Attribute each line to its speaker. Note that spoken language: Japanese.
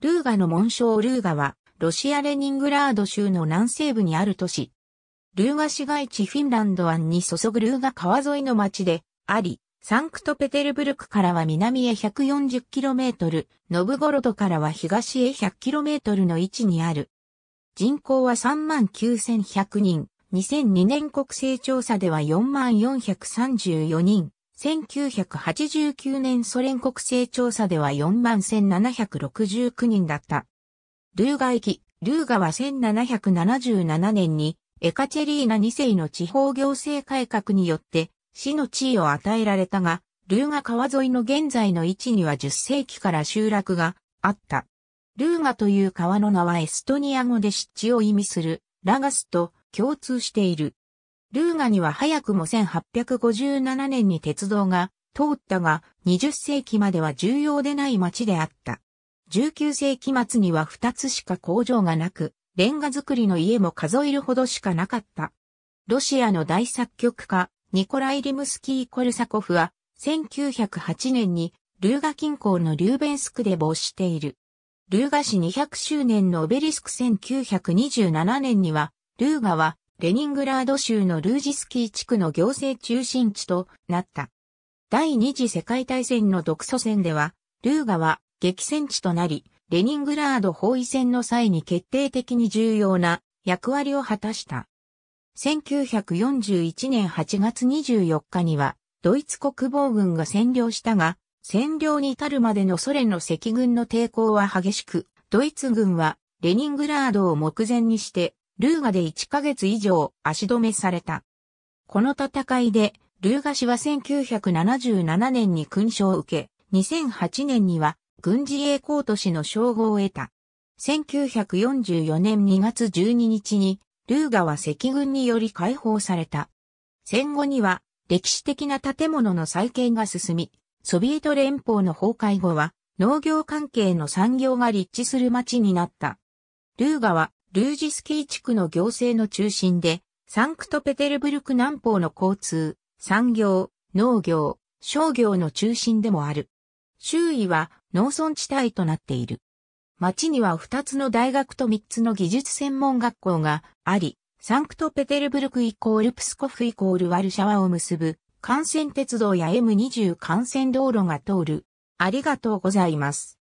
Speaker 1: ルーガの紋章ルーガは、ロシア・レニングラード州の南西部にある都市。ルーガ市街地フィンランド湾に注ぐルーガ川沿いの町であり、サンクトペテルブルクからは南へ 140km、ノブゴロドからは東へ 100km の位置にある。人口は39,100人。2002年国勢調査では44,34人。1989年ソ連国勢調査では41,769人だった。ルーガ駅、ルーガは1777年にエカチェリーナ2世の地方行政改革によって市の地位を与えられたが、ルーガ川沿いの現在の位置には10世紀から集落があった。ルーガという川の名はエストニア語で湿地を意味するラガスと共通している。ルーガには早くも1857年に鉄道が通ったが、20世紀までは重要でない町であった。19世紀末には2つしか工場がなく、レンガ作りの家も数えるほどしかなかった。ロシアの大作曲家、ニコライ・リムスキー・コルサコフは、1908年にルーガ近郊のリューベンスクで没している。ルーガ市200周年のオベリスク1927年には、ルーガはレニングラード州のルージスキー地区の行政中心地となった。第二次世界大戦の独ソ戦では、ルーガは激戦地となり、レニングラード包囲戦の際に決定的に重要な役割を果たした。1941年8月24日には、ドイツ国防軍が占領したが、占領に至るまでのソ連の赤軍の抵抗は激しく、ドイツ軍はレニングラードを目前にしてルーガで1ヶ月以上足止めされた。この戦いで、ルーガ氏は1977年に勲章を受け、2008年には軍事栄光都市の称号を得た。1944年2月12日に、ルーガは赤軍により解放された。戦後には歴史的な建物の再建が進み、ソビエト連邦の崩壊後は農業関係の産業が立地する街になった。ルーガはルージスキー地区の行政の中心で、サンクトペテルブルク南方の交通、産業、農業、商業の中心でもある。周囲は農村地帯となっている。町には2つの大学と3つの技術専門学校があり、サンクトペテルブルクイコールプスコフイコールワルシャワを結ぶ幹線鉄道や M20 幹線道路が通る。ありがとうございます。